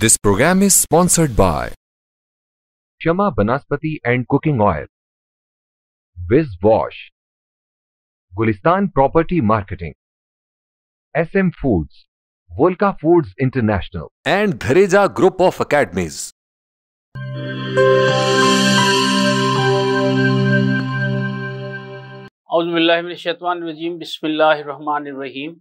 This program is sponsored by Shama Banaspati and Cooking Oil, Viz Wash, Gulistan Property Marketing, SM Foods, Volka Foods International, and Dhareja Group of Academies. Bismillahirrahmanirrahim.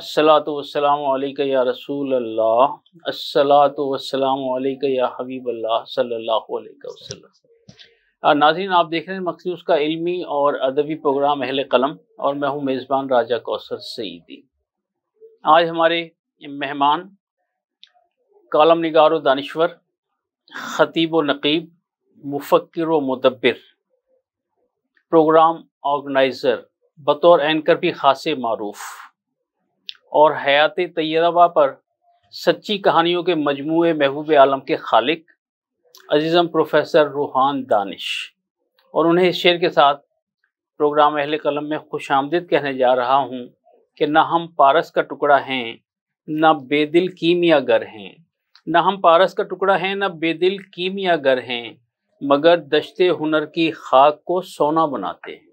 असलातुलसलामक या रसूल अल्लाह असलातुलसलामक या हबीब अल्लाह सल्लल्लाहु अलैहि वसल्लम नाजीन आप देख रहे हैं मखसूस का इल्मी और अदबी प्रोग्राम अहल कलम और मैं हूँ मेज़बान राजा कौसर सईदी आज हमारे मेहमान कालम नगार दानश्वर ख़तीब व नकीब मुफक्र व प्रोग्राम ऑर्गनाइज़र बतौर एंकर भी खासे मरूफ़ और हयात तैयबा पर सच्ची कहानियों के मजमू महबूब आलम के खालिक अजीज़म प्रोफेसर रूहान दानिश और उन्हें इस शेर के साथ प्रोग्राम अहल कलम में खुश आमदीद कहने जा रहा हूँ कि ना हम पारस का टुकड़ा हैं ना बेदिल घर हैं ना हम पारस का टुकड़ा हैं ना बेदिल घर हैं मगर दशते हुनर की खाक को सोना बनाते हैं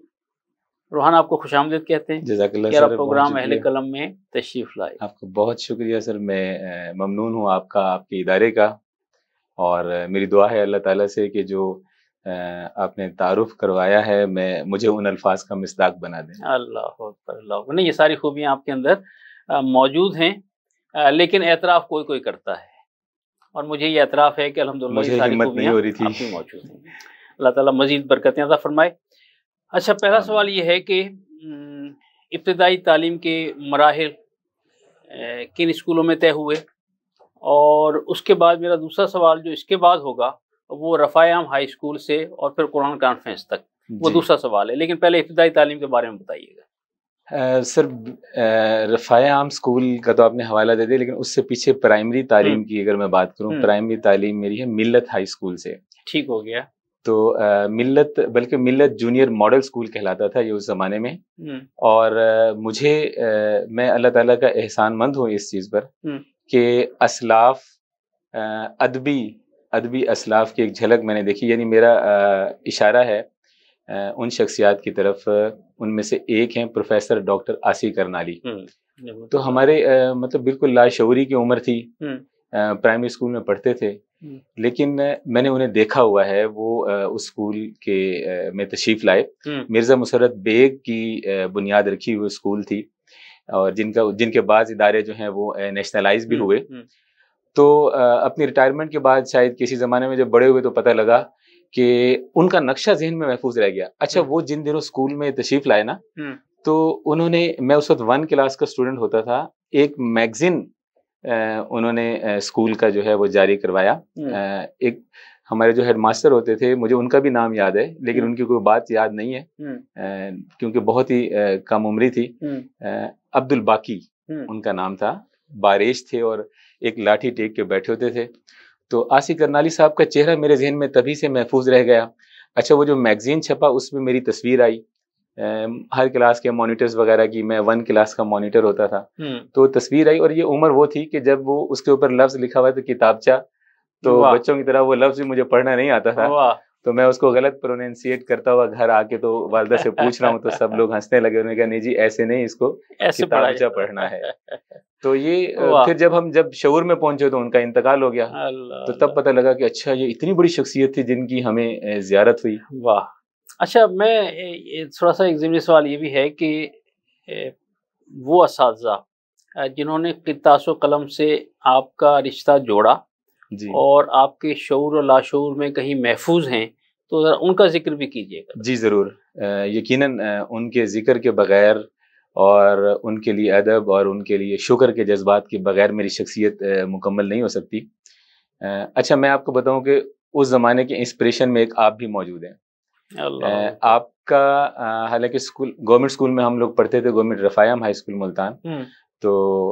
रोहान आपको खुश आमदेद कहते हैं प्रोग्राम अहले कलम में तशरीफ लाए आपका बहुत शुक्रिया सर मैं ममनून हूँ आपका आपके इदारे का और मेरी दुआ है अल्लाह ताला से कि जो आपने तारुफ करवाया है मैं मुझे उन अल्फाज का मिसदाक बना दें अल्लाह अल्लाह नहीं ये सारी खूबियाँ आपके अंदर मौजूद हैं लेकिन एतराफ़ कोई कोई करता है और मुझे ये एतराफ़ है कि अलहमदिल्ला सारी खूबियाँ मौजूद हैं अल्लाह ताला मजीद बरकतें अदा फरमाए अच्छा पहला हाँ। सवाल ये है कि इब्तदाई तालीम के मराहल किन स्कूलों में तय हुए और उसके बाद मेरा दूसरा सवाल जो इसके बाद होगा वो आम हाई स्कूल से और फिर कुरान कॉन्फ्रेंस तक वो दूसरा सवाल है लेकिन पहले इब्तदाई तालीम के बारे में बताइएगा सर रफाए आम स्कूल का तो आपने हवाला दे दिया लेकिन उससे पीछे प्राइमरी तालीम हम्म। की अगर मैं बात करूँ हम्म। प्राइमरी तालीम मेरी है मिलत हाई स्कूल से ठीक हो गया तो आ, मिल्लत बल्कि मिल्लत जूनियर मॉडल स्कूल कहलाता था ये उस ज़माने में हम्म। और आ, मुझे आ, मैं अल्लाह ताला का एहसान मंद हूँ इस चीज़ पर हम्म। कि असलाफ अदबी अदबी असलाफ की एक झलक मैंने देखी यानी मेरा इशारा है उन शख्सियात की तरफ उनमें से एक हैं प्रोफेसर डॉक्टर आसी करनाली हम्म, तो अच्छा। हमारे मतलब बिल्कुल लाशौरी की उम्र थी प्राइमरी स्कूल में पढ़ते थे हम्म। लेकिन मैंने उन्हें देखा हुआ है वो उस स्कूल के में तशीफ लाए हम्म। मिर्ज़ा मुसरत बेग की बुनियाद रखी हुई स्कूल थी और जिनका जिनके बाद इदारे जो हैं वो नेशनलाइज भी हम्म, हुए तो अपनी रिटायरमेंट के बाद शायद किसी ज़माने में जब बड़े हुए तो पता लगा कि उनका नक्शा जहन में महफूज रह गया अच्छा वो जिन दिनों स्कूल में तशीफ लाए ना तो उन्होंने मैं उस वक्त वन क्लास का स्टूडेंट होता था एक मैगजीन उन्होंने स्कूल का जो है वो जारी करवाया हम्म। एक हमारे जो हेडमास्टर होते थे मुझे उनका भी नाम याद है लेकिन हम्म। उनकी कोई बात याद नहीं है हम्म। क्योंकि बहुत ही कम उम्री थी अब्दुल बाकी उनका नाम था बारिश थे और एक लाठी टेक के बैठे होते थे तो आसिक करनाली साहब का चेहरा मेरे जहन में तभी से महफूज रह गया अच्छा वो जो मैगजीन छपा उसमें मेरी तस्वीर आई हर क्लास के मॉनिटर्स वगैरह की मैं वन क्लास का मॉनिटर होता था हम्म। तो तस्वीर आई और ये उम्र वो थी कि जब वो उसके ऊपर लफ्ज लिखा हुआ था किताबचा तो, तो बच्चों की तरह वो लफ्ज मुझे पढ़ना नहीं आता था तो मैं उसको गलत प्रोनाउंसिएट करता हुआ घर आके तो वालदा से पूछ रहा हूँ तो सब लोग हंसने लगे उन्होंने कहा नहीं जी ऐसे नहीं इसको ऐसे किताबचा पढ़ना है तो ये फिर जब हम जब शऊर में पहुंचे तो उनका इंतकाल हो गया तो तब पता लगा कि अच्छा ये इतनी बड़ी शख्सियत थी जिनकी हमें ज्यारत हुई वाह अच्छा मैं थोड़ा सा एक सवाल ये भी है कि वो इस जिन्होंने कितासो कलम से आपका रिश्ता जोड़ा जी और आपके शौर और लाशूर में कहीं महफूज हैं तो उनका जिक्र भी कीजिएगा जी ज़रूर यकीनन उनके जिक्र के बग़ैर और उनके लिए अदब और उनके लिए शुक्र के जज्बात के बग़ैर मेरी शख्सियत मुकम्मल नहीं हो सकती अच्छा मैं आपको बताऊं कि उस ज़माने के इंस्पिरेशन में एक आप भी मौजूद हैं आपका हालांकि स्कूल गवर्नमेंट स्कूल में हम लोग पढ़ते थे गवर्नमेंट रफायम हाई स्कूल मुल्तान हम्म। तो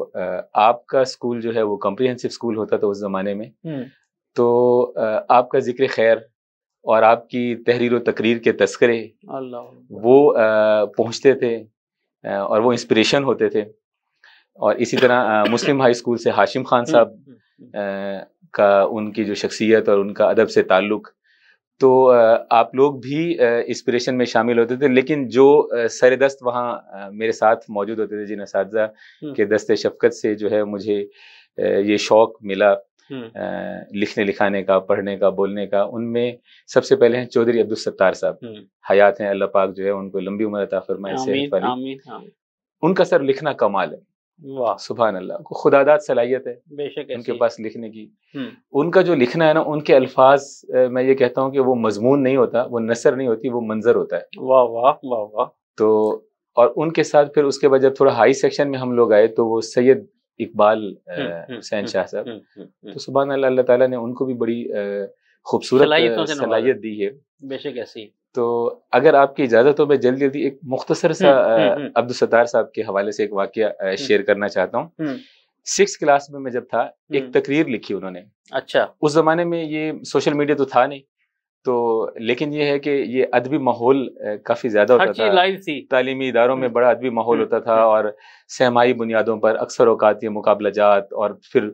आपका स्कूल जो है वो कम्प्रीहेंसिव स्कूल होता था उस ज़माने में हम्म। तो आपका जिक्र खैर और आपकी तहरीर व तकरीर के तस्करे वो पहुँचते थे और वो इंस्पिरेशन होते थे और इसी तरह मुस्लिम हाई स्कूल से हाशिम खान हम्म। साहब का उनकी जो शख्सियत और उनका अदब से ताल्लुक़ तो आप लोग भी इंस्पिरेशन में शामिल होते थे लेकिन जो सर दस्त वहाँ मेरे साथ मौजूद होते थे जिन इस हम्म। के दस्ते शफकत से जो है मुझे ये शौक मिला हम्म। लिखने लिखाने का पढ़ने का बोलने का उनमें सबसे पहले हैं चौधरी अब्दुल सत्तार साहब हम्म। हयात हैं अल्लाह पाक जो है उनको लंबी उम्र फरमाए उनका सर लिखना कमाल है वाह सुबह अल्लाह को खुदादात सलाहियत है बेशक उनके पास लिखने की हम्म। उनका जो लिखना है ना उनके अल्फाज मैं ये कहता हूँ कि वो मजमून नहीं होता वो नसर नहीं होती वो मंजर होता है वाह वाह वाह वाह तो और उनके साथ फिर उसके बाद जब थोड़ा हाई सेक्शन में हम लोग आए तो वो सैयद इकबाल हम्म, हम्म, हुसैन शाह साहब तो सुबह अल्लाह ताला ने उनको भी बड़ी खूबसूरत सलाहियत दी है बेशक ऐसी तो अगर आपकी इजाज़त हो मैं जल्दी जल्दी एक मुख्तसर सा हम्म, हम्म, हम्म। अब्दुल सत्तार साहब के हवाले से एक वाक्य शेयर करना चाहता हूँ सिक्स क्लास में मैं जब था एक तकरीर लिखी उन्होंने अच्छा उस जमाने में ये सोशल मीडिया तो था नहीं तो लेकिन ये है कि ये अदबी माहौल काफ़ी ज़्यादा होता था तालीमी इदारों में हम्म। बड़ा अदबी माहौल हम्म। होता था और सहमाई बुनियादों पर अक्सर अवकात ये मुकाबला जात और फिर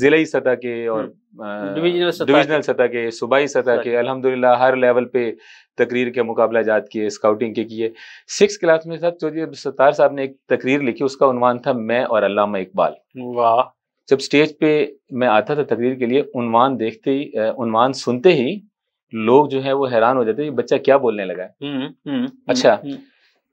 ज़िली सतह के और डिविजनल हम्म। सतह के सूबाई सतह के अलहमदिल्ला हर लेवल पे तकरीर के मुकाबला जात किए स्काउटिंग के किए सिक्स क्लास में साहब चौधरी तो सत्तार साहब ने एक तकरीर लिखी उसका उनवान था मैं और अलामा इकबाल वाह जब स्टेज पे मैं आता था तकरीर के लिए उनवान देखते ही उनवान सुनते ही लोग जो है वो हैरान हो जाते हैं बच्चा क्या बोलने लगा है हुँ, हम्म, हुँ, हम्म, हम्म, अच्छा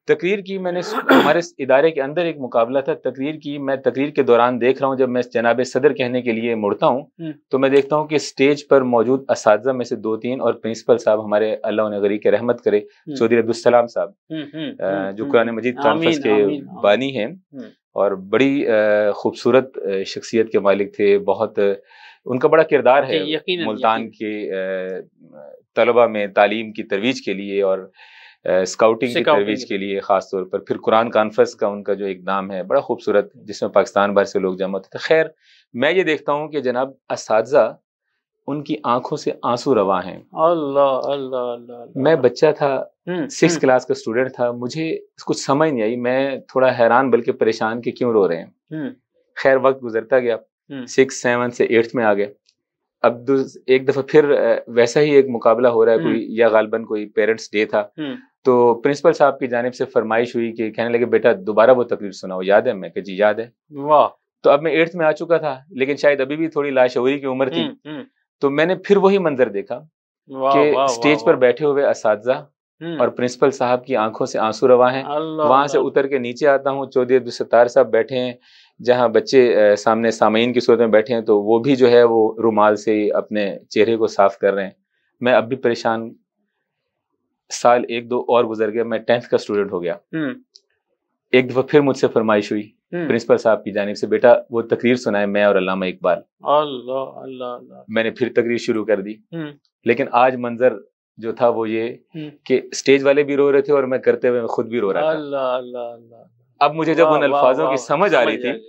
तकरीर की मैंने हमारे इदारे के अंदर एक मुकाबला था तकरीर की मैं तकरीर के दौरान देख रहा हूँ जब मैं जनाब सदर कहने के लिए मुड़ता हूँ तो मैं देखता हूँ कि स्टेज पर मौजूद इस में से दो तीन और प्रिंसिपल साहब हमारे अल्लाह नगरी के रहमत करे चौधरी अब्दुलसलाम साहब जो कुरान मजीद कॉन्फ्रेंस के बानी है और बड़ी खूबसूरत शख्सियत के मालिक थे बहुत उनका बड़ा किरदार है यकीन मुल्तान के तलबा में तालीम की तरवीज के लिए और स्काउटिंग की तरवीज के लिए ख़ास तौर पर फिर कुरान कॉन्फ्रेंस का उनका जो एक नाम है बड़ा खूबसूरत जिसमें पाकिस्तान भर से लोग जमा होते थे खैर मैं ये देखता हूँ कि जनाब इस उनकी आंखों से आंसू रवा हैं अल्लाह अल्लाह अल्लाह मैं बच्चा था सिक्स हम्म, क्लास हम्म। का स्टूडेंट था मुझे कुछ समझ नहीं आई मैं थोड़ा हैरान बल्कि परेशान कि क्यों रो रहे हैं हम्म। खैर वक्त गुजरता गया हम्म। सिक्स सेवन से एट्थ में आ गए अब एक दफा फिर वैसा ही एक मुकाबला हो रहा है कोई हम्म। या गालबन कोई पेरेंट्स डे था हम्म। तो प्रिंसिपल साहब की जानब से फरमाइश हुई कि कहने लगे बेटा दोबारा वो तकरीर सुनाओ याद है मैं कि जी याद है वाह तो अब मैं एट्थ में आ चुका था लेकिन शायद अभी भी थोड़ी लाशौरी की उम्र थी तो मैंने फिर वही मंजर देखा कि स्टेज पर बैठे हुए इस और प्रिंसिपल साहब की आंखों से आंसू रवा है वहां से उतर के नीचे आता हूँ चौधरी दुसतार साहब बैठे हैं जहाँ बच्चे सामने सामीन की सूरत में बैठे हैं तो वो भी जो है वो रुमाल से ही अपने चेहरे को साफ कर रहे हैं मैं अब भी परेशान साल एक दो और गुजर गया मैं टेंथ का स्टूडेंट हो गया हम्म। एक दफा फिर मुझसे फरमाइश हुई हम्म। प्रिंसिपल साहब की जानब से बेटा वो तकरीर सुनाए मैं और अल्लाह इकबाल अल्लाह अल्लाह मैंने फिर तकरीर शुरू कर दी हम्म। लेकिन आज मंजर जो था वो ये कि स्टेज वाले भी रो रहे थे और मैं करते हुए खुद भी रो रहा था अल्लाह अल्लाह अब मुझे जब उन अल्फाजों की समझ आ रही थी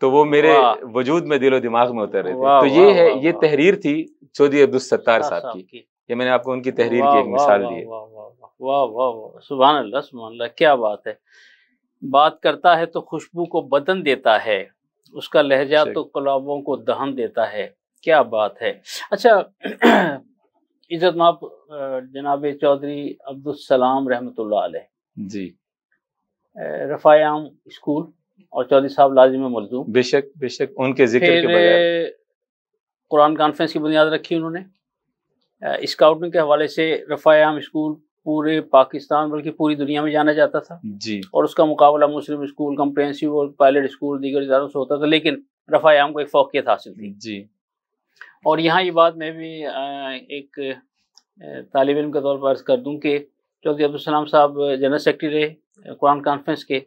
तो वो मेरे वजूद में दिलो दिमाग में उतर रहे थे तो ये है ये तहरीर थी चौधरी अब्दुल सत्तार साहब की ये मैंने आपको उनकी तहरीर की एक मिसाल दी है वाह वाह सुबह अल्लाह सुबह अल्लाह क्या बात है बात करता है तो खुशबू को बदन देता है उसका लहजा अच्छा। तो कलाबों को दहन देता है क्या बात है अच्छा इज्जत माप जनाब चौधरी अब्दुल सलाम रहमतुल्लाह अलैह जी रफायाम स्कूल और चौधरी साहब लाजिम मलजूम बेशक बेशक उनके जिक्र के बगैर कुरान कॉन्फ्रेंस की बुनियाद रखी उन्होंने स्काउटिंग के हवाले से रफ़ायाम स्कूल पूरे पाकिस्तान बल्कि पूरी दुनिया में जाना जाता था जी और उसका मुकाबला मुस्लिम स्कूल कम्प्रेंसिव और पायलट स्कूल दीगर इदारों से होता था लेकिन रफ़ायाम को एक फोकियत हासिल थी जी और यहाँ ये बात मैं भी एक तालब इम के तौर पर अर्ज़ कर दूँ कि चौधरी अब्दुलसलाम साहब जनरल सेक्रेटरी रहे कुरान कॉन्फ्रेंस के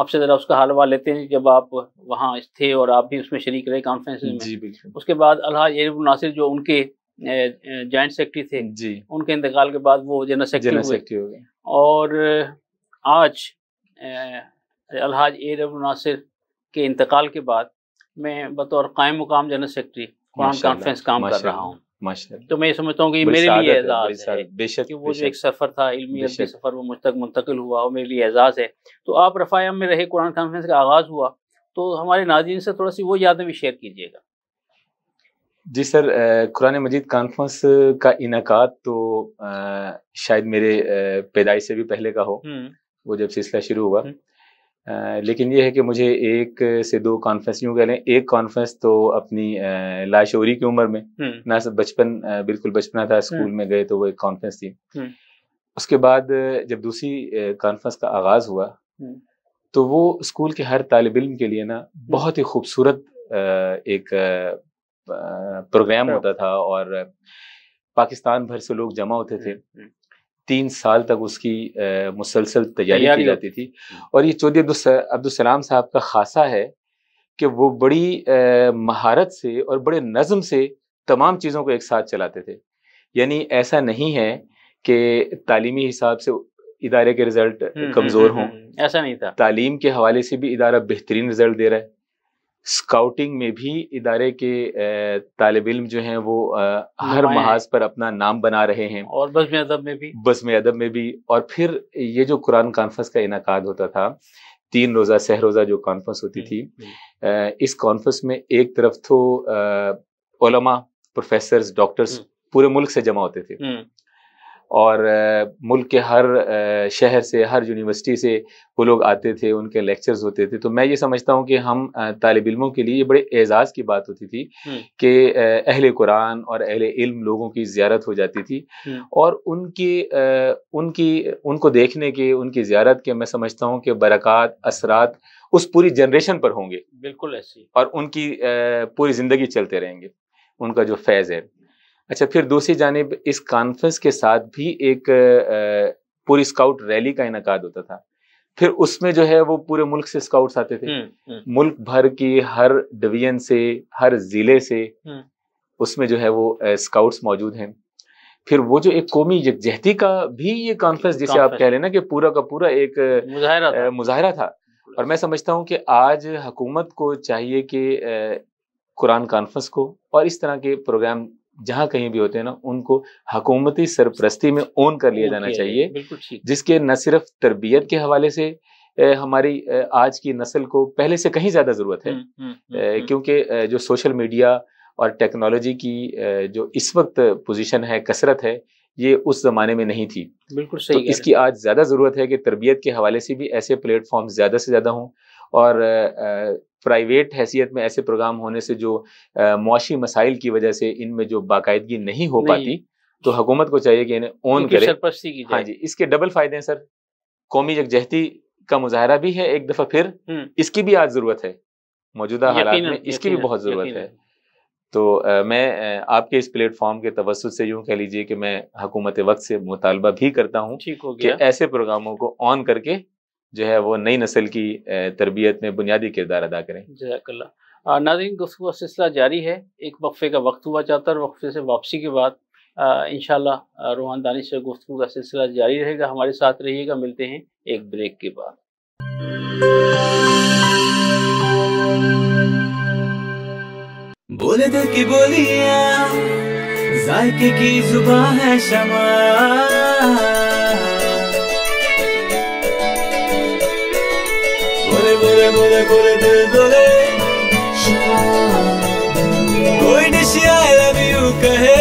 आपसे ज़रा उसका हाल हवा लेते हैं जब आप वहाँ थे और आप भी उसमें शरीक रहे कॉन्फ्रेंस में जी उसके बाद अलहाज एरब नासिर जो उनके जॉइंट सेक्रेटरी थे जी उनके इंतकाल के बाद वो जनरल सेक्रेटरी हुए और आज अलहाज ए रब नासिर के इंतकाल के बाद मैं बतौर कायम मुकाम जनरल सेक्रेटरी कॉन्फ्रेंस काम कर रहा हूँ तो मैं समझता हूँ कि मेरे लिए एजाज है वो जो एक सफ़र था इलमी सफ़र वो मुझ तक मुंतकिल हुआ मेरे लिए एजाज़ है तो आप रफ़ायाम में रहे कुरान कॉन्फ्रेंस का आगाज़ हुआ तो हमारे नाजीन से थोड़ा सी वो यादें भी शेयर कीजिएगा जी सर कुरान मजीद कॉन्फ्रेंस का इनका तो आ, शायद मेरे पैदाइश से भी पहले का हो हम्म। वो जब सिलसिला शुरू हुआ हम्म। लेकिन ये है कि मुझे एक से दो कॉन्फ्रेंस यूँ कह लें एक कॉन्फ्रेंस तो अपनी लाशोरी की उम्र में ना हम्म। सब बचपन बिल्कुल बचपना था हम्म। स्कूल में गए तो वो एक कॉन्फ्रेंस थी हम्म। उसके बाद जब दूसरी कॉन्फ्रेंस का आगाज़ हुआ तो वो स्कूल के हर तालब इम के लिए ना बहुत ही खूबसूरत एक प्रोग्राम होता था और पाकिस्तान भर से लोग जमा होते थे तीन साल तक उसकी मुसलसल तैयारी की जाती थी और ये चौधरी अब्दुलसलाम साहब का खासा है कि वो बड़ी महारत से और बड़े नज़म से तमाम चीज़ों को एक साथ चलाते थे यानी ऐसा नहीं है कि तालीमी हिसाब से इदारे के रिजल्ट हम्म, कमज़ोर हम्म, हों हम्म, ऐसा नहीं था तालीम के हवाले से भी इदारा बेहतरीन रिजल्ट दे रहा है स्काउटिंग में भी इदारे के तालब इम जो हैं वो हर महाज पर अपना नाम बना रहे हैं और बस में अदब में भी बस में अदब में भी और फिर ये जो कुरान कॉन्फ्रेंस का इनका होता था तीन रोज़ा सह रोज़ा जो कॉन्फ्रेंस होती हम्म, थी हम्म। इस कॉन्फ्रेंस में एक तरफ तो ओलमा प्रोफेसर हम्म। डॉक्टर्स पूरे मुल्क से जमा होते थे और मुल्क के हर शहर से हर यूनिवर्सिटी से वो लोग आते थे उनके लेक्चर्स होते थे तो मैं ये समझता हूँ कि हम तालब इलमों के लिए ये बड़े एज़ाज़ की बात होती थी कि अहल कुरान और अहल इल्म लोगों की ज्यारत हो जाती थी और उनकी उनकी उनको देखने के उनकी ज्यारत के मैं समझता हूँ कि बरक़ात असरात उस पूरी जनरेशन पर होंगे बिल्कुल ऐसी और उनकी पूरी ज़िंदगी चलते रहेंगे उनका जो फैज़ है अच्छा फिर दूसरी जानब इस कॉन्फ्रेंस के साथ भी एक पूरी स्काउट रैली का इनका होता था फिर उसमें जो है वो पूरे मुल्क से स्काउट्स आते थे हम्म, हम्म। मुल्क भर की हर डिवीजन से हर जिले से हम्म। उसमें जो है वो स्काउट्स मौजूद हैं फिर वो जो एक कौमी यकजहती का भी ये कॉन्फ्रेंस जिसे आप कह रहे ना कि पूरा का पूरा एक मुजाहरा था, था। और मैं समझता हूँ कि आज हकूमत को चाहिए कि कुरान कॉन्फ्रेंस को और इस तरह के प्रोग्राम जहाँ कहीं भी होते हैं ना उनको हकूमती सरप्रस्ती में ओन कर लिया जाना चाहिए जिसके न सिर्फ तरबियत के हवाले से हमारी आज की नस्ल को पहले से कहीं ज़्यादा ज़रूरत है हम्म, हम्म, हम्म, क्योंकि जो सोशल मीडिया और टेक्नोलॉजी की जो इस वक्त पोजीशन है कसरत है ये उस जमाने में नहीं थी बिल्कुल तो सही तो इसकी आज ज़्यादा ज़रूरत है कि तरबियत के हवाले से भी ऐसे प्लेटफॉर्म ज़्यादा से ज़्यादा हों और प्राइवेट हैसियत में ऐसे प्रोग्राम होने से जो मुआशी मसाइल की वजह से इनमें जो बाकायदगी नहीं हो पाती तो हुकूमत को चाहिए कि इन्हें ओन करे की हाँ जी इसके डबल फायदे हैं सर कौमी यकजहती का मुजाहरा भी है एक दफा फिर हम्म। इसकी भी आज जरूरत है मौजूदा हालात में इसकी भी बहुत जरूरत है तो आ, मैं आपके इस प्लेटफॉर्म के तवसत से यूँ कह लीजिए कि मैं हकूमत वक्त से मुतालबा भी करता हूँ कि ऐसे प्रोग्रामों को ऑन करके जो है वो नई नस्ल की तरबियत में बुनियादी किरदार अदा करें जजाकल्ला नाजरीन गुफ्तु सिलसिला जारी है एक वक्फे का वक्त हुआ चाहता है और वक्फे से वापसी के बाद इन रोहान दानिश से गुफ्तु का सिलसिला जारी रहेगा हमारे साथ रहिएगा मिलते हैं एक ब्रेक के बाद बोले दिल की बोलिया जायके की जुबा है शमा গোলে গোলে দিল দোলে ওই ডিশি আই লাভ ইউ কহে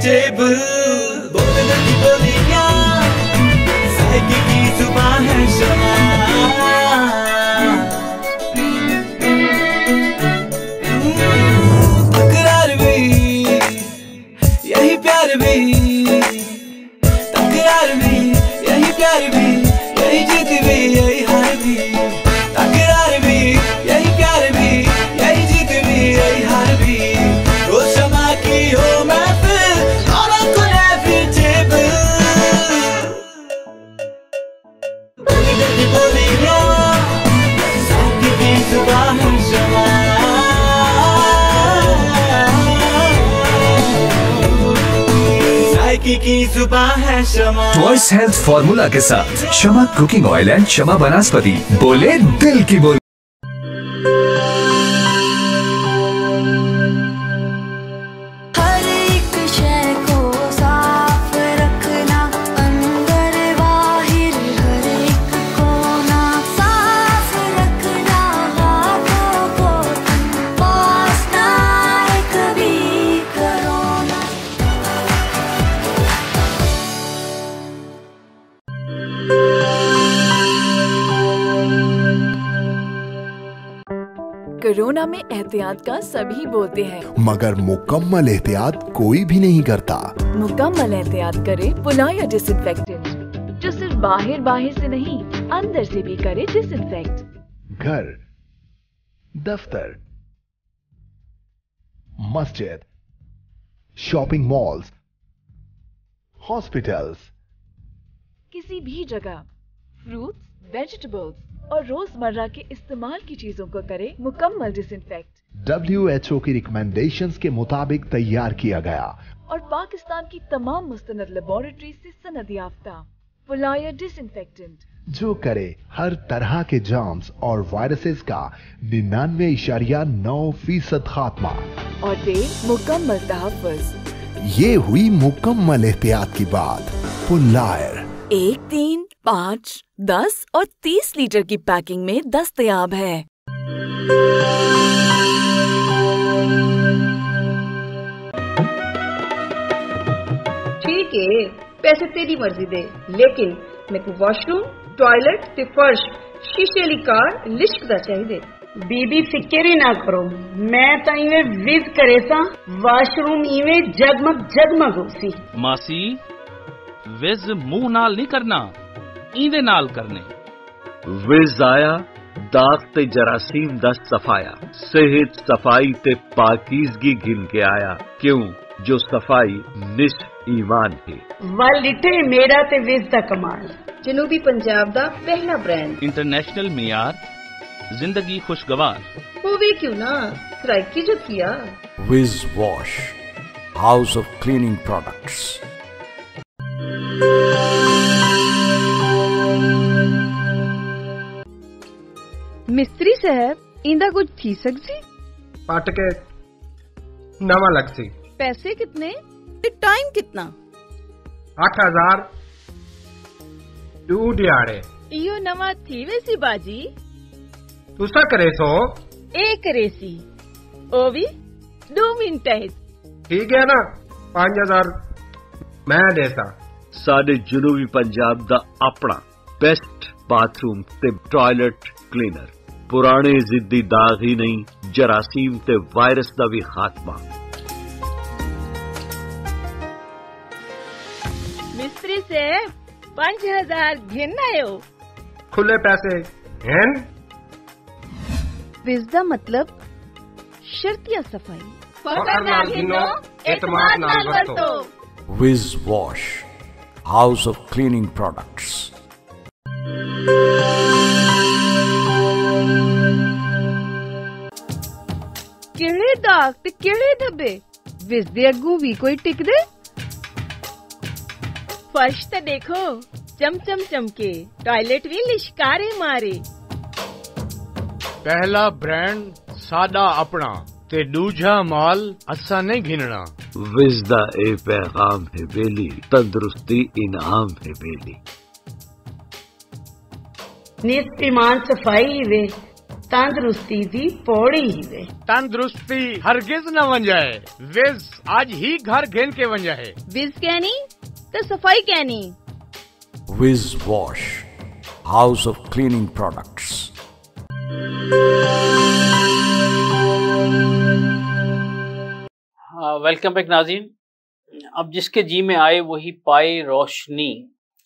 टेबल बोतल की बोलियां सहकी की सुबह है शाम हेल्थ फार्मूला के साथ क्षमा कुकिंग ऑयल एंड क्षमा वनस्पति बोले दिल की बोली कोरोना में एहतियात का सभी बोलते हैं मगर मुकम्मल एहतियात कोई भी नहीं करता मुकम्मल एहतियात करे पुलाया डिस जो सिर्फ बाहर बाहर से नहीं अंदर से भी करे डिस घर दफ्तर मस्जिद शॉपिंग मॉल्स हॉस्पिटल्स किसी भी जगह फ्रूट्स वेजिटेबल्स और रोजमर्रा के इस्तेमाल की चीजों को करे मुकम्मल disinfect W H O की रिकमेंडेशन के मुताबिक तैयार किया गया और पाकिस्तान की तमाम मुस्तंद लेबोरेटरी ऐसी सनद याफ्ता डिस डिसइनफेक्टेंट जो करे हर तरह के जाम्स और वायरसेस का निन्यानवे इशारिया नौ फीसद खात्मा और दे मुकम्मल तहफ़ ये हुई मुकम्मल एहतियात की बात पुलायर एक तीन पाँच दस और तीस लीटर की पैकिंग में दस्तयाब है ठीक है पैसे तेरी मर्जी दे लेकिन मेरे को वॉशरूम टॉयलेट ते फर्श शीशे वाली कार लिश्कदा चाहिए बीबी फिक्र ही ना करो मैं तो इवे विज करे सा वॉशरूम इवे जगमग जगमग होसी मासी विज मुंह नाल नहीं करना ਇਹਦੇ ਨਾਲ ਕਰਨੇ ਵੇ ਜ਼ਾਇਆ ਦਾਗ ਤੇ ਜਰਾਸੀਮ ਦਾ ਸਫਾਇਆ ਸਿਹਤ ਸਫਾਈ ਤੇ ਪਾਕੀਜ਼ਗੀ ਗਿਣ ਕੇ ਆਇਆ ਕਿਉਂ ਜੋ ਸਫਾਈ ਨਿਸ ਈਮਾਨ ਹੈ ਵਲਿਟੇ ਮੇਰਾ ਤੇ ਵਿਜ਼ ਦਾ ਕਮਾਲ ਜਨੂਬੀ ਪੰਜਾਬ ਦਾ ਪਹਿਲਾ ਬ੍ਰਾਂਡ ਇੰਟਰਨੈਸ਼ਨਲ ਮਿਆਰ ਜ਼ਿੰਦਗੀ ਖੁਸ਼ਗਵਾਰ ਹੋਵੇ ਕਿਉਂ ਨਾ ਸਰਾਇਕੀ ਜੋ ਕੀਆ Wiz wash house of cleaning products मिस्त्री साहब इंदा कुछ थी सकसी पटके नवा लग सी पैसे कितने ते टाइम कितना 8000 टू दिहाड़े इयो नवा थी वेसी बाजी तुसा करे सो ए करे सी ओ भी दो मिनट ठीक है ना 5000 मैं देता साडे जनूबी पंजाब दा अपना बेस्ट बाथरूम टॉयलेट क्लीनर पुराने जिद्दी दाग ही नहीं जरासीम ते वायरस का भी खात्मा मिस्त्री से पांच हजार घिन आयो खुले पैसे घेन विजदा मतलब शर्तिया सफाई फकर नाल गिनो एतमाद नाल वरतो Wiz wash house of cleaning products ਕਿਹੜੇ ਦਾਗ ਤੇ ਕਿਹੜੇ ਧੱਬੇ ਵਿਸਦੇ ਅੱਗੂ ਵੀ ਕੋਈ ਟਿਕਦੇ फर्श तो देखो चमचम चमके टॉयलेट भी लिशकारे मारे पहला ब्रांड सादा अपना ते दूजा माल असा ने घिनना विजदा ए पैगाम है बेली तंदुरुस्ती इनाम है बेली नीत ईमान सफाई वे तंदुरुस्ती दी पौड़ी ही वे तंदुरुस्ती हरगिज न बन जाए विज आज ही घर घेन के बन जाए विज कहनी तो सफाई कहनी Wiz wash house of cleaning products हाँ, वेलकम बैक नाजीन अब जिसके जी में आए वही पाए रोशनी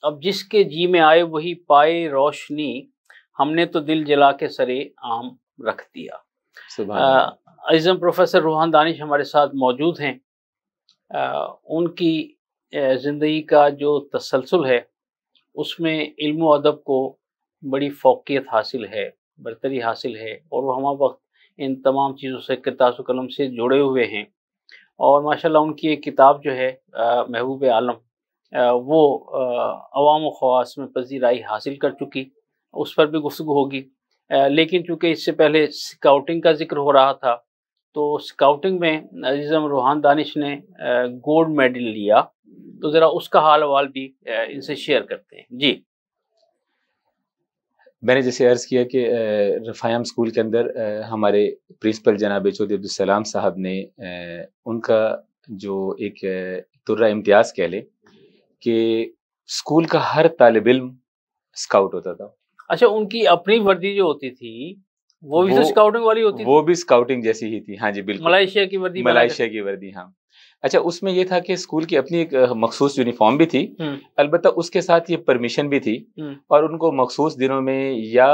अब जिसके जी में आए वही पाए रोशनी हमने तो दिल जला के सरे आम रख दिया अज़म प्रोफेसर रूहान दानिश हमारे साथ मौजूद हैं उनकी ज़िंदगी का जो तसलसल है उसमें इल्म अदब को बड़ी फोकियत हासिल है बरतरी हासिल है और वह हम वक्त इन तमाम चीज़ों से किताब कलम से जुड़े हुए हैं और माशाल्लाह उनकी एक किताब जो है महबूब आलम वो अवाम ख़वास में पजीराई हासिल कर चुकी उस पर भी गुफ्तु होगी लेकिन चूंकि इससे पहले स्काउटिंग का जिक्र हो रहा था तो स्काउटिंग में अजीज़म रूहान दानिश ने गोल्ड मेडल लिया तो ज़रा उसका हाल हवाल भी इनसे शेयर करते हैं जी मैंने जैसे अर्ज़ किया कि रफ़ायाम स्कूल के अंदर हमारे प्रिंसिपल जनाब चौधरी अब्दुलसलाम साहब ने उनका जो एक तुर्रा इम्तियाज़ कह लें कि स्कूल का हर तालब इल्म स्काउट होता था अच्छा उनकी अपनी वर्दी जो होती थी वो भी तो वो, तो स्काउटिंग वाली होती वो थी? भी स्काउटिंग जैसी ही थी हाँ जी बिल्कुल मलाइशिया की वर्दी मलाइशिया की वर्दी हाँ अच्छा उसमें ये था कि स्कूल की अपनी एक मखसूस यूनिफॉर्म भी थी अलबत्त उसके साथ ये परमिशन भी थी और उनको मखसूस दिनों में या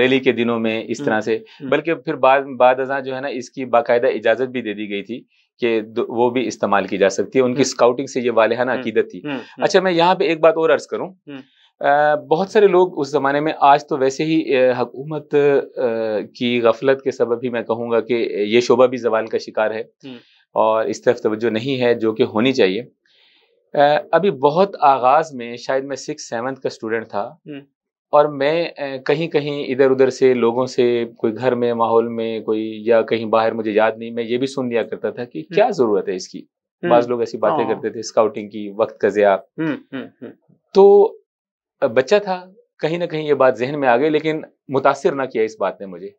रैली के दिनों में इस तरह से बल्कि फिर बाद बाद जो है ना इसकी बाकायदा इजाज़त भी दे दी गई थी कि वो भी इस्तेमाल की जा सकती है उनकी स्काउटिंग से ये वालहाना अकीदत थी अच्छा मैं यहाँ पे एक बात और अर्ज करूँ बहुत सारे लोग उस ज़माने में आज तो वैसे ही हकूमत की गफलत के सबब ही मैं कहूँगा कि ये शोबा भी जवाल का शिकार है हम्म। और इस तरफ तोज्जो नहीं है जो कि होनी चाहिए अभी बहुत आगाज़ में शायद मैं सिक्स सेवन्थ का स्टूडेंट था हम्म। और मैं कहीं कहीं इधर उधर से लोगों से कोई घर में माहौल में कोई या कहीं बाहर मुझे याद नहीं मैं ये भी सुन लिया करता था कि हम्म। क्या ज़रूरत है इसकी बाज लोग ऐसी बातें हाँ। करते थे स्काउटिंग की वक्त का ज़िया तो बच्चा था कहीं ना कहीं ये बात जहन में आ गई लेकिन मुतासर ना किया इस बात ने मुझे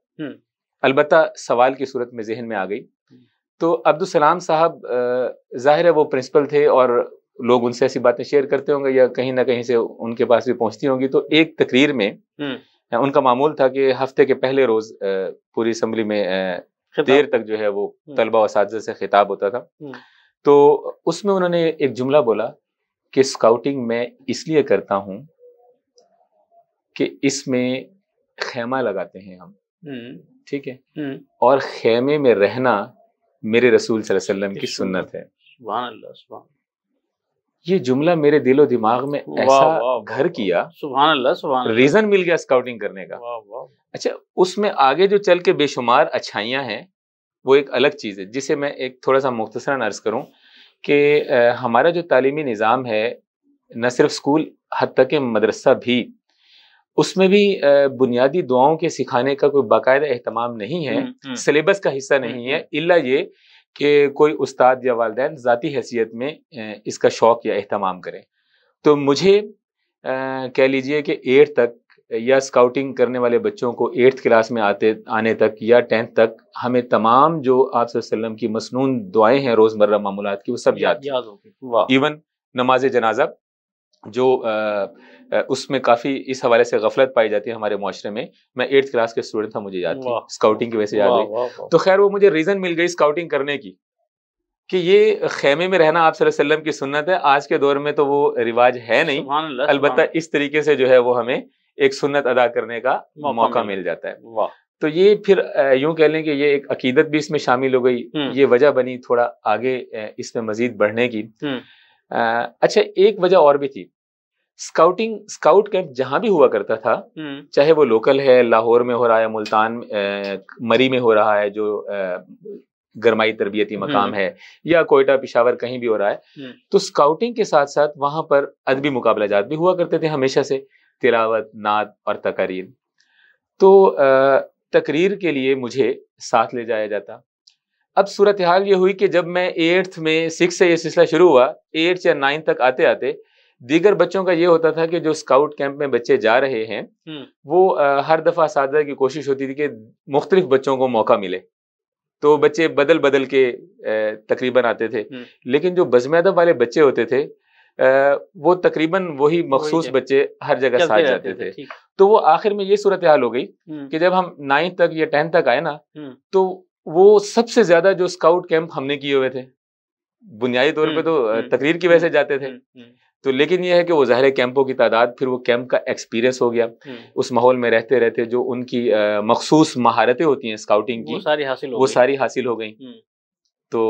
अलबत् सवाल की सूरत में जहन में आ गई तो अब्दुलसलाम साहब जाहिर है वो प्रिंसिपल थे और लोग उनसे ऐसी बातें शेयर करते होंगे या कहीं ना कहीं से उनके पास भी पहुंचती होंगी तो एक तकरीर में उनका मामूल था कि हफ्ते के पहले रोज पूरी असम्बली में देर तक जो है वो तलबा उस से खिताब होता था तो उसमें उन्होंने एक जुमला बोला कि स्काउटिंग मैं इसलिए करता हूँ कि इसमें खेमा लगाते हैं हम हम्म। ठीक है हम्म। और खेमे में रहना मेरे रसूल वसल्लम की सुन्नत है ये जुमला मेरे दिलो दिमाग में ऐसा घर किया अल्लाह रीजन मिल गया स्काउटिंग करने का अच्छा उसमें आगे जो चल के बेशुमार अच्छाइयाँ हैं वो एक अलग चीज़ है जिसे मैं एक थोड़ा सा मुख्तसरा अर्ज करूँ कि हमारा जो तालीमी निज़ाम है न सिर्फ स्कूल हद तक मदरसा भी उसमें भी बुनियादी दुआओं के सिखाने का कोई बाकायदा अहतमाम नहीं है हम्म, हम्म। सिलेबस का हिस्सा नहीं हम्म, है इल्ला ये कि कोई उस्ताद या वालदेन ज़ाती हैसियत में इसका शौक़ या अहतमाम करें तो मुझे कह लीजिए कि एट तक या स्काउटिंग करने वाले बच्चों को एट्थ क्लास में आते आने तक या टेंथ तक हमें तमाम जो आप वसल्लम की मसनून दुआएं हैं रोज़मर्रा मामूलत की वो सब याद याद होगी इवन नमाज जनाजा जो उसमें काफ़ी इस हवाले से गफलत पाई जाती है हमारे माशरे में मैं एट्थ क्लास के स्टूडेंट था मुझे याद थी स्काउटिंग की वजह से याद है तो खैर वो मुझे रीज़न मिल गई स्काउटिंग करने की कि ये खेमे में रहना आप वसल्लम की सुन्नत है आज के दौर में तो वो रिवाज है नहीं अलबत् इस तरीके से जो है वो हमें एक सुन्नत अदा करने का मौका मिल जाता है तो ये फिर यूं कह लें कि ये एक अकीदत भी इसमें शामिल हो गई हम्म। ये वजह बनी थोड़ा आगे इसमें मजीद बढ़ने की हम्म। अच्छा एक वजह और भी थी स्काउटिंग स्काउट कैंप जहां भी हुआ करता था हम्म। चाहे वो लोकल है लाहौर में हो रहा है मुल्तान मरी में हो रहा है जो गरमाई तरबियती हम्म। मकाम है या कोयटा पिशावर कहीं भी हो रहा है हम्म। तो स्काउटिंग के साथ साथ वहां पर अदबी मुकाबला जात भी हुआ करते थे हमेशा से तिलावत नात और तकरीर तो तकरीर के लिए मुझे साथ ले जाया जाता अब सूरत हाल ये हुई कि जब मैं एट्थ में सिक्स से ये सिलसिला शुरू हुआ एट्थ या नाइन्थ तक आते आते दीगर बच्चों का ये होता था कि जो स्काउट कैंप में बच्चे जा रहे हैं हम्म। वो आ, हर दफ़ा सादा की कोशिश होती थी कि मुख्तलिफ बच्चों को मौका मिले तो बच्चे बदल बदल के तकरीबन आते थे हम्म। लेकिन जो अदब वाले बच्चे होते थे वो तकरीबन वही मखसूस बच्चे हर जगह साथ जाते थे, थे। तो वो आखिर में ये सूरत हाल हो गई हम्म। कि जब हम नाइन्थ तक या टेंथ तक आए ना तो वो सबसे ज्यादा जो स्काउट कैंप हमने किए हुए थे बुनियादी तौर पे हम्म, तो हम्म, तकरीर की वजह से हम्म, जाते थे तो लेकिन यह है कि वो ज़ाहिर कैंपों की तादाद फिर वो कैंप का एक्सपीरियंस हो गया उस माहौल में रहते रहते जो उनकी मखसूस महारतें होती हैं स्काउटिंग की वो सारी हासिल हो वो सारी हासिल हो गई तो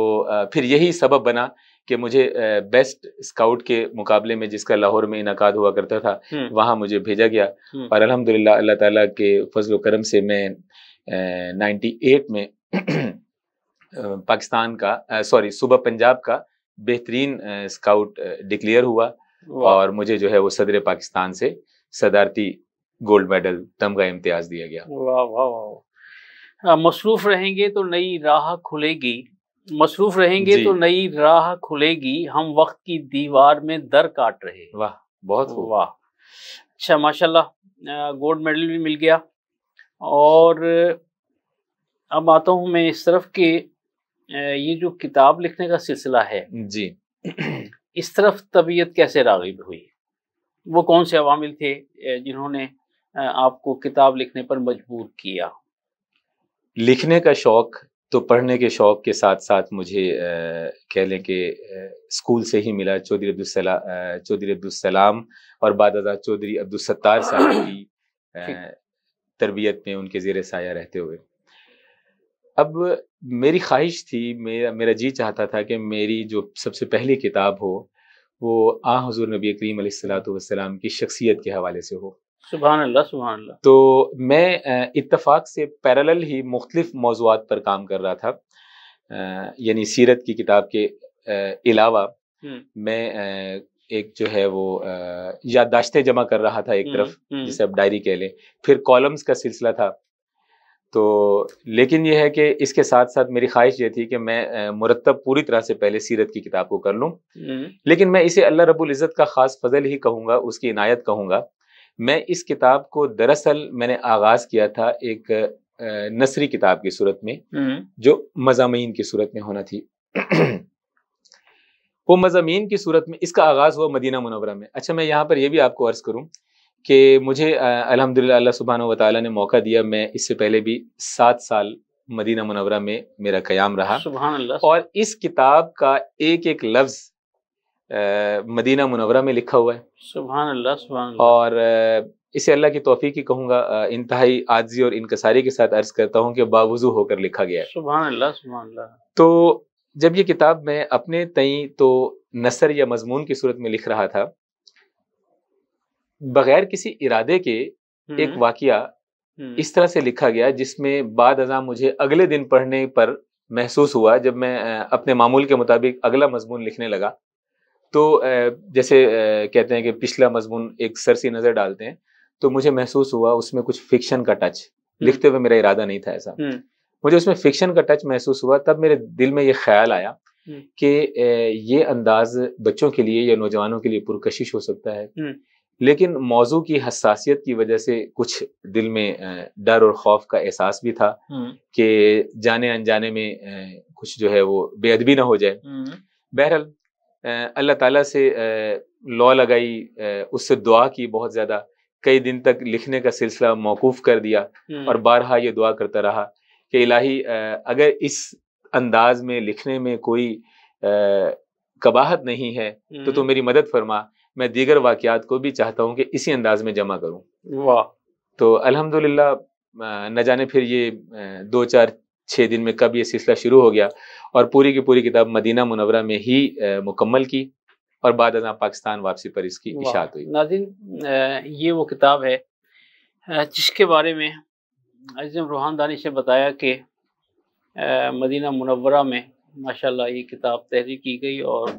फिर यही सबब बना कि मुझे बेस्ट स्काउट के मुकाबले में जिसका लाहौर में इनका हुआ करता था वहाँ मुझे भेजा गया और अलहमदिल्ला अल्लाह ताला के फजल करम से मैं नाइन्टी एट में पाकिस्तान का सॉरी सुबह पंजाब का बेहतरीन स्काउट डिक्लेयर हुआ और मुझे जो है वो सदर पाकिस्तान से सदारती गोल्ड मेडल तमगा इम्तियाज दिया गया वाह वाह वाह मसरूफ रहेंगे तो नई राह खुलेगी मसरूफ रहेंगे तो नई राह खुलेगी हम वक्त की दीवार में दर काट रहे वाह बहुत वाह अच्छा माशाल्लाह गोल्ड मेडल भी मिल गया और अब आता हूँ मैं इस तरफ कि ये जो किताब लिखने का सिलसिला है जी इस तरफ तबीयत कैसे रागिब हुई वो कौन से अवामिल थे जिन्होंने आपको किताब लिखने पर मजबूर किया लिखने का शौक़ तो पढ़ने के शौक़ के साथ साथ मुझे कह लें कि स्कूल से ही मिला चौधरी अब्दुलसला चौधरी अब्दुलसलाम और बाद चौधरी अब्दुलसत्तार साहब की तरबियत में उनके ज़ेर साया रहते हुए अब मेरी ख्वाहिश थी मेरा मेरा जी चाहता था कि मेरी जो सबसे पहली किताब हो वो आ हजूर नबी करीम सलाम की शख्सियत के हवाले से हो सुबहान अल्लाह अल्लाह तो मैं इतफ़ाक़ से पैरेलल ही मुख्तलिफ मौजूद पर काम कर रहा था यानी सीरत की किताब के अलावा हम्म। मैं एक जो है वो याददाश्तें जमा कर रहा था एक हम्म, तरफ हम्म। जिसे अब डायरी कह लें फिर कॉलम्स का सिलसिला था तो लेकिन यह है कि इसके साथ साथ मेरी ख्वाहिश ये थी कि मैं मुरतब पूरी तरह से पहले सीरत की किताब को कर लूँ हम्म। लेकिन मैं इसे अल्लाह रब्बुल इज़्ज़त का ख़ास फजल ही कहूँगा उसकी इनायत कहूँगा मैं इस किताब को दरअसल मैंने आगाज़ किया था एक नसरी किताब की सूरत में हम्म। जो मजामीन की सूरत में होना थी वो मजामीन की सूरत में इसका आगाज़ हुआ मदीना मुनवरा में अच्छा मैं यहाँ पर यह भी आपको अर्ज़ करूँ कि मुझे अलहमदिल्ला सुबहान वाली ने मौका दिया मैं इससे पहले भी सात साल मदीना मुनवरा में मेरा क्याम रहा और इस किताब का एक एक लफ्ज़ मदीना मुनवरा में लिखा हुआ है सुबह और इसे अल्लाह की तोफ़ी की कहूँगा इंतहाई आजी और इनकसारी के साथ अर्ज़ करता हूँ कि बावजू होकर लिखा गया है सुबह तो जब ये किताब मैं अपने तई तो नसर या मजमून की सूरत में लिख रहा था बगैर किसी इरादे के एक हम्म। वाक्य हम्म। इस तरह से लिखा गया जिसमें बाद अजा मुझे अगले दिन पढ़ने पर महसूस हुआ जब मैं अपने मामूल के मुताबिक अगला मजमून लिखने लगा तो जैसे कहते हैं कि पिछला मजमून एक सरसी नज़र डालते हैं तो मुझे महसूस हुआ उसमें कुछ फिक्शन का टच हम्म। लिखते हुए मेरा इरादा नहीं था ऐसा मुझे उसमें फिक्शन का टच महसूस हुआ तब मेरे दिल में ये ख्याल आया कि ये अंदाज बच्चों के लिए या नौजवानों के लिए पुरकशिश हो सकता है लेकिन मौजू की हसासियत की वजह से कुछ दिल में डर और खौफ का एहसास भी था हम्म। कि जाने अनजाने में कुछ जो है वो बेअदबी ना हो जाए हम्म। बहरहाल अल्लाह ताला से लॉ लगाई उससे दुआ की बहुत ज़्यादा कई दिन तक लिखने का सिलसिला मौकूफ़ कर दिया हम्म। और बारहा ये दुआ करता रहा कि इलाही अगर इस अंदाज में लिखने में कोई कबाहत नहीं है तो तू मेरी मदद फरमा मैं दीगर वाक़ात को भी चाहता हूँ कि इसी अंदाज में जमा करूँ वाह तो अलहमदिल्ला न जाने फिर ये दो चार छः दिन में कब ये सिलसिला शुरू हो गया और पूरी की पूरी किताब मदीना मुनवरा में ही मुकम्मल की और बाद पाकिस्तान वापसी पर इसकी इशात हुई नाजिन ये वो किताब है जिसके बारे में अजम रूहान दानिश ने बताया कि मदीना मुनवरा में माशाल्लाह ये किताब तहरीर की गई और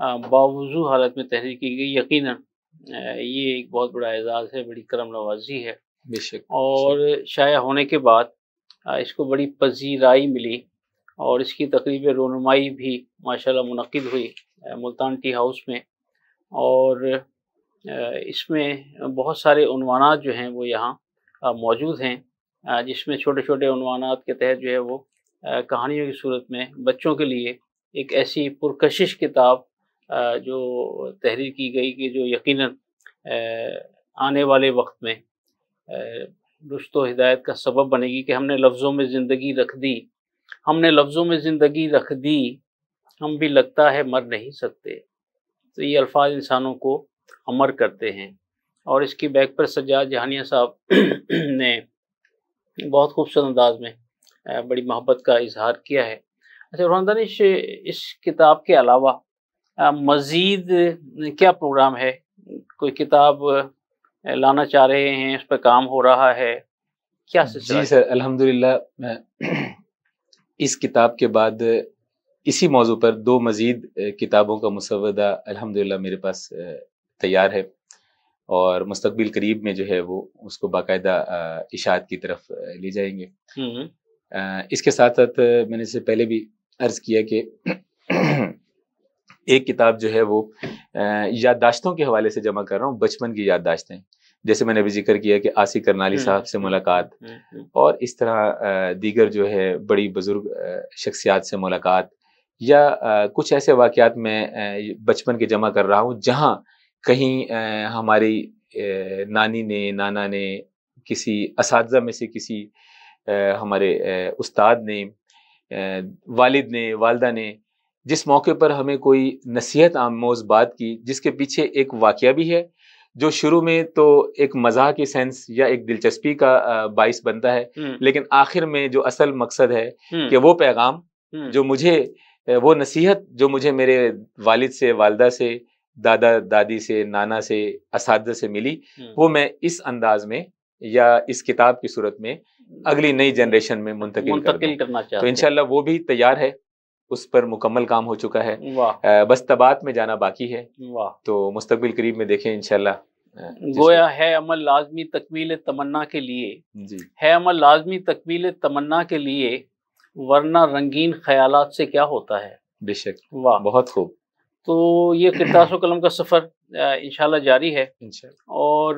बावजू हालत में तहरीर की गई यकीन ये एक बहुत बड़ा एजाज़ है बड़ी करम नवाजी है बेशक और शाया होने के बाद इसको बड़ी पजीराई मिली और इसकी तकरीब रोनुमाई भी माशाल्लाह मुनद हुई मुल्तान टी हाउस में और इसमें बहुत सारे उनवानात जो हैं वो यहाँ मौजूद हैं जिसमें छोटे छोटे उनवानात के तहत जो है वो कहानियों की सूरत में बच्चों के लिए एक ऐसी पुरकशिश किताब जो तहरीर की गई कि जो यकीन आने वाले वक्त में रुश्त व हिदायत का सबब बनेगी कि हमने लफ्ज़ों में ज़िंदगी रख दी हमने लफ्ज़ों में ज़िंदगी रख दी हम भी लगता है मर नहीं सकते तो ये अल्फाज इंसानों को अमर करते हैं और इसकी बैक पर सज्जाद जहानिया साहब ने बहुत खूबसूरत अंदाज में बड़ी मोहब्बत का इजहार किया है अच्छा रोहन दानिश इस किताब के अलावा मज़ीद क्या प्रोग्राम है कोई किताब लाना चाह रहे हैं उस पर काम हो रहा है क्या जी सर अल्हम्दुलिल्लाह इस किताब के बाद इसी मौजू पर दो मज़ीद किताबों का मुसवदा अल्हम्दुलिल्लाह मेरे पास तैयार है और मुस्तबिल करीब में जो है वो उसको बाकायदा इशात की तरफ ले जाएंगे हम्म। इसके साथ साथ मैंने इससे पहले भी अर्ज़ किया कि एक किताब जो है वो याददाश्तों के हवाले से जमा कर रहा हूँ बचपन की याददाश्तें जैसे मैंने अभी जिक्र किया कि आसिक करनाली हम्म, साहब से हम्म, मुलाकात हम्म, और इस तरह दीगर जो है बड़ी बुज़ुर्ग शख्सियात से मुलाकात या कुछ ऐसे वाक़ात मैं बचपन के जमा कर रहा हूँ जहाँ कहीं हमारी नानी ने नाना ने किसी इस में से किसी हमारे उस्ताद ने वालिद ने वालदा ने जिस मौके पर हमें कोई नसीहत आमोज बात की जिसके पीछे एक वाक़ भी है जो शुरू में तो एक मजाक के सेंस या एक दिलचस्पी का बाइस बनता है हम्म। लेकिन आखिर में जो असल मकसद है हम्म। कि वो पैगाम हम्म। जो मुझे वो नसीहत जो मुझे मेरे वालिद से वालदा से दादा दादी से नाना से इस से मिली वो मैं इस अंदाज में या इस किताब की सूरत में अगली नई जनरेशन में मुंतकिल करना चाहता तो इनशाला वो भी तैयार है उस पर मुकम्मल काम हो चुका है बस तबात में जाना बाकी है तो मुस्तबिल करीब में देखें इनशाला गोया है अमल लाजमी तकमील तमन्ना के लिए जी है अमल लाजमी तकमील तमन्ना के लिए वरना रंगीन ख्याल से क्या होता है बेशक वाह बहुत खूब तो ये किरदास कलम का सफ़र इनशाला जारी है और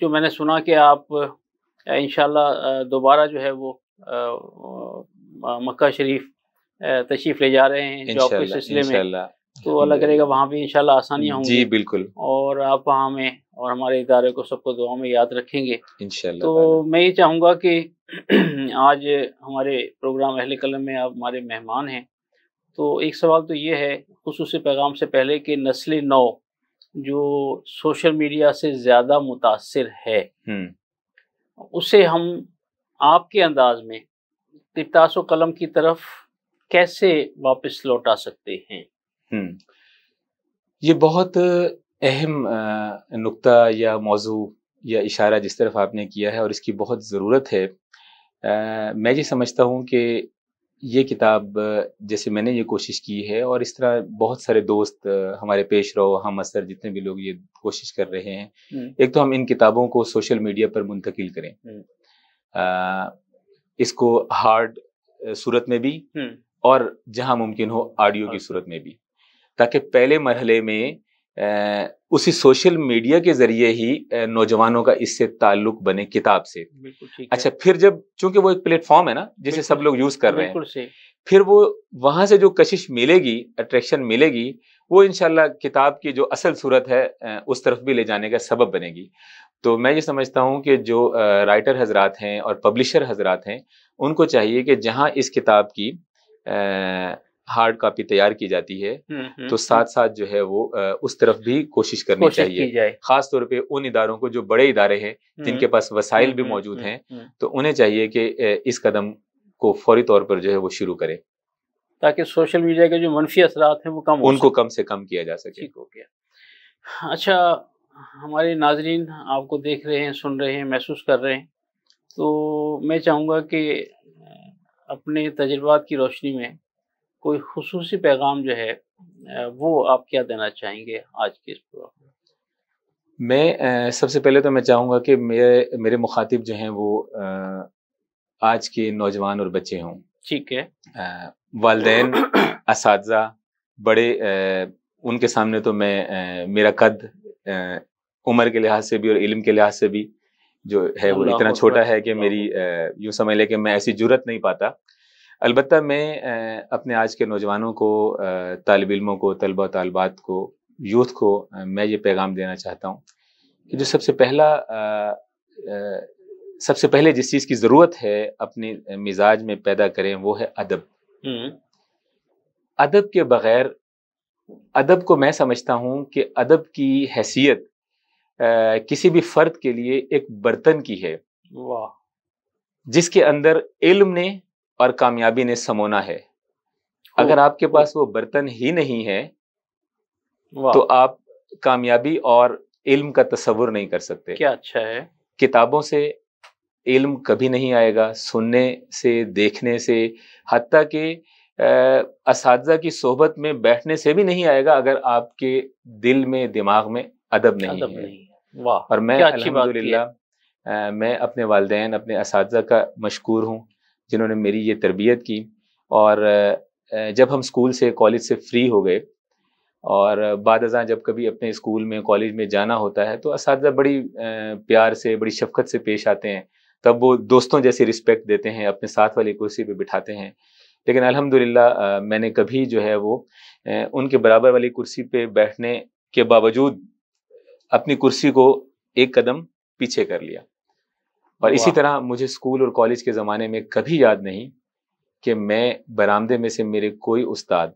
जो मैंने सुना कि आप इनशाला दोबारा जो है वो मक्का शरीफ तशीफ ले जा रहे हैं जॉब के सिलसिले में तो अल्लाह करेगा वहाँ भी इनशाला आसानियाँ होंगी जी बिल्कुल और आप वहाँ में और हमारे इदारे को सबको दुआ में याद रखेंगे इनशाला तो मैं ये चाहूँगा कि आज हमारे प्रोग्राम अहल कलम में आप हमारे मेहमान हैं तो एक सवाल तो ये है खसूस पैगाम से पहले कि नस्ल नौ जो सोशल मीडिया से ज़्यादा मुतासर है हम्म। उसे हम आपके अंदाज में तितास कलम की तरफ कैसे वापस लौटा सकते हैं हम्म। ये बहुत अहम नुक्ता या मौजू या इशारा जिस तरफ आपने किया है और इसकी बहुत ज़रूरत है आ, मैं ये समझता हूँ कि ये किताब जैसे मैंने ये कोशिश की है और इस तरह बहुत सारे दोस्त हमारे पेश रो हम असर जितने भी लोग ये कोशिश कर रहे हैं हम्म। एक तो हम इन किताबों को सोशल मीडिया पर मुंतकिल करें आ, हम्म। इसको हार्ड सूरत में भी और जहां मुमकिन हो ऑडियो की अच्छा। सूरत में भी ताकि पहले मरहले में उसी सोशल मीडिया के ज़रिए ही नौजवानों का इससे ताल्लुक बने किताब से अच्छा फिर जब चूंकि वो एक प्लेटफॉर्म है ना जिसे सब लोग यूज़ कर रहे हैं फिर वो वहां से जो कशिश मिलेगी अट्रैक्शन मिलेगी वो इनशाला किताब की जो असल सूरत है उस तरफ भी ले जाने का सबब बनेगी तो मैं ये समझता हूँ कि जो राइटर हजरात हैं और पब्लिशर हजरात हैं उनको चाहिए कि जहाँ इस किताब की हार्ड कॉपी तैयार की जाती है हम्म, हम्म, तो साथ हम्म। साथ जो है वो उस तरफ भी कोशिश करनी कोशिश चाहिए खास तौर पे उन इदारों को जो बड़े इदारे हैं जिनके पास वसाइल भी मौजूद हैं तो उन्हें चाहिए कि इस कदम को फौरी तौर पर जो है वो शुरू करें ताकि सोशल मीडिया के जो मनफी असरा हैं वो कम उनको कम से कम किया जा सके हो गया अच्छा हमारे नाजरीन आपको देख रहे हैं सुन रहे हैं महसूस कर रहे हैं तो मैं चाहूँगा कि अपने तजर्बात की रोशनी में कोई खसूस पैगाम जो है वो आप क्या देना चाहेंगे आज के इस प्रोग्राम में मैं सबसे पहले तो मैं चाहूँगा कि मेरे मेरे मुखातिब जो हैं वो आज के नौजवान और बच्चे हों ठीक है वालदेन इस बड़े उनके सामने तो मैं मेरा कद उम्र के लिहाज से भी और इल्म के लिहाज से भी जो है वो इतना छोटा है कि मेरी यूँ समझ लें कि मैं ऐसी जरूरत नहीं पाता अलबत् मैं अपने आज के नौजवानों को तालब इलमों को तलबा तलबात को यूथ को मैं ये पैगाम देना चाहता हूँ कि जो सबसे पहला सबसे पहले जिस चीज़ की ज़रूरत है अपने मिजाज में पैदा करें वो है अदब हम्म। अदब के बगैर अदब को मैं समझता हूँ कि अदब की हैसियत किसी भी फर्द के लिए एक बर्तन की है वाह जिसके अंदर इल्म ने और कामयाबी ने समोना है अगर आपके पास वो बर्तन ही नहीं है तो आप कामयाबी और इल्म का तस्वुर नहीं कर सकते क्या अच्छा है किताबों से इल्म कभी नहीं आएगा सुनने से देखने से हती कि इस की सोहबत में बैठने से भी नहीं आएगा अगर आपके दिल में दिमाग में अदब नहीं अदब है नहीं। वाह और मैं अलहमदिल्ला मैं अपने वालदेन अपने इस का मशहूर हूँ जिन्होंने मेरी ये तरबियत की और जब हम स्कूल से कॉलेज से फ्री हो गए और बाद अजा जब कभी अपने स्कूल में कॉलेज में जाना होता है तो इस बड़ी प्यार से बड़ी शफकत से पेश आते हैं तब वो दोस्तों जैसी रिस्पेक्ट देते हैं अपने साथ वाली कुर्सी पे बिठाते हैं लेकिन अल्हम्दुलिल्लाह मैंने कभी जो है वो उनके बराबर वाली कुर्सी पे बैठने के बावजूद अपनी कुर्सी को एक कदम पीछे कर लिया और इसी तरह मुझे स्कूल और कॉलेज के ज़माने में कभी याद नहीं कि मैं बरामदे में से मेरे कोई उस्ताद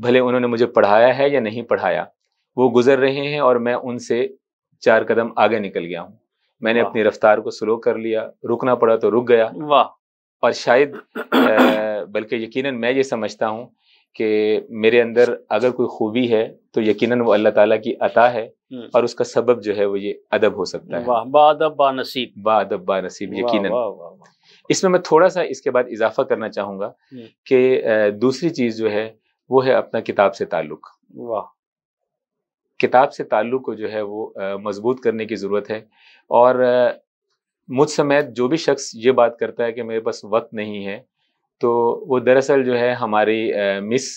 भले उन्होंने मुझे पढ़ाया है या नहीं पढ़ाया वो गुजर रहे हैं और मैं उनसे चार कदम आगे निकल गया हूँ मैंने अपनी रफ्तार को स्लो कर लिया रुकना पड़ा तो रुक गया वाह और शायद बल्कि यकीनन मैं ये समझता हूँ कि मेरे अंदर अगर कोई खूबी है तो यकीनन वो अल्लाह ताला की अता है हम्म। और उसका सबब जो है वो ये अदब हो सकता है बादब नसीब बादब बा नसीब इसमें मैं थोड़ा सा इसके बाद इजाफा करना चाहूंगा हम्म। कि दूसरी चीज़ जो है वो है अपना किताब से ताल्लुक वाह किताब से ताल्लुक को जो है वो मजबूत करने की ज़रूरत है और मुझ समेत जो भी शख्स ये बात करता है कि मेरे पास वक्त नहीं है तो वो दरअसल जो है हमारी मिस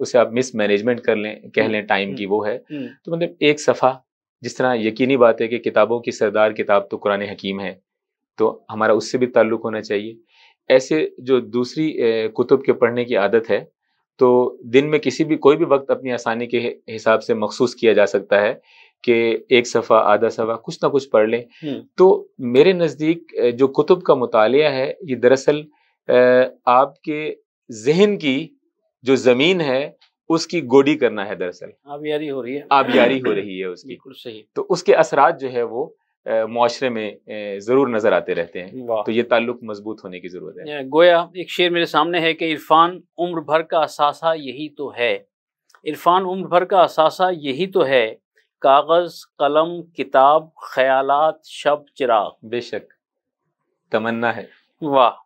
उसे आप मिस मैनेजमेंट कर लें कह लें टाइम हम्म, की वो है हम्म। तो मतलब एक सफ़ा जिस तरह यकीनी बात है कि किताबों की सरदार किताब तो कुरान हकीम है तो हमारा उससे भी ताल्लुक होना चाहिए ऐसे जो दूसरी कुतुब के पढ़ने की आदत है तो दिन में किसी भी कोई भी वक्त अपनी आसानी के हिसाब से मखसूस किया जा सकता है कि एक सफ़ा आधा सफ़ा कुछ ना कुछ पढ़ लें हम्म। तो मेरे नज़दीक जो कुतुब का मुताल है ये दरअसल आपके जहन की जो जमीन है उसकी गोडी करना है दरअसल आबियारी हो रही है आबियारी हो रही है उसकी बिल्कुल सही तो उसके असरात जो है वो माशरे में जरूर नजर आते रहते हैं तो ये ताल्लुक मजबूत होने की जरूरत है गोया एक शेर मेरे सामने है कि इरफान उम्र भर का असासा यही तो है इरफान उम्र भर का असासा यही तो है कागज कलम किताब ख्यालात शब चिराग बेशक तमन्ना है वाह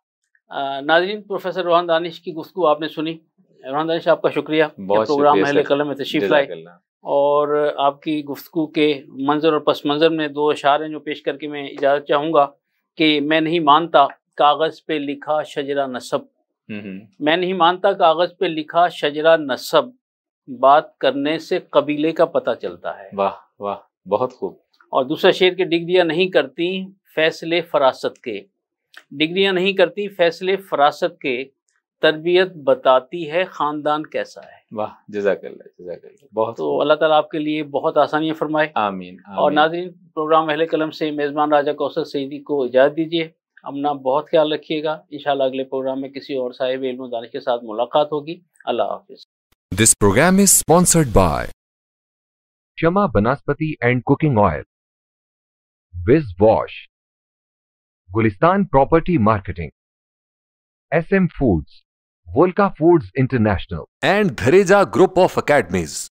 नाजरीन प्रोफेसर रोहन दानिश की गुफ्तु आपने सुनी रोहन दानिश आपका शुक्रिया प्रोग्राम अहल कलम तशीफ लाए और आपकी गुफ्तु के मंजर और पस मंज़र में दो अशार हैं जो पेश करके मैं इजाज़त चाहूँगा कि मैं नहीं मानता कागज़ पे लिखा शजरा नसब हम्म, हम्म। मैं नहीं मानता कागज़ पे लिखा शजरा नसब बात करने से कबीले का पता चलता है वाह वाह बहुत खूब और दूसरा शेर के डिग्रियाँ नहीं करती फैसले फरासत के डिग्रियाँ नहीं करती फैसले फरासत के तरबियत बताती है ख़ानदान कैसा है वाह जजाकल्ला जजाकल्ला बहुत तो अल्लाह ताला आपके लिए बहुत आसानियाँ फरमाए आमीन, आमीन और नाजरीन प्रोग्राम अहल कलम से मेज़बान राजा कौशल सईदी को इजाज़त दीजिए अपना बहुत ख्याल रखिएगा इन अगले प्रोग्राम में किसी और साहिब इल्म दानिश के साथ मुलाकात होगी अल्लाह हाफिज this programme is sponsored by Shama Banaspati and cooking oil Wiz wash Gulistan property marketing S M foods Volca Foods International and Dhareja Group of Academies.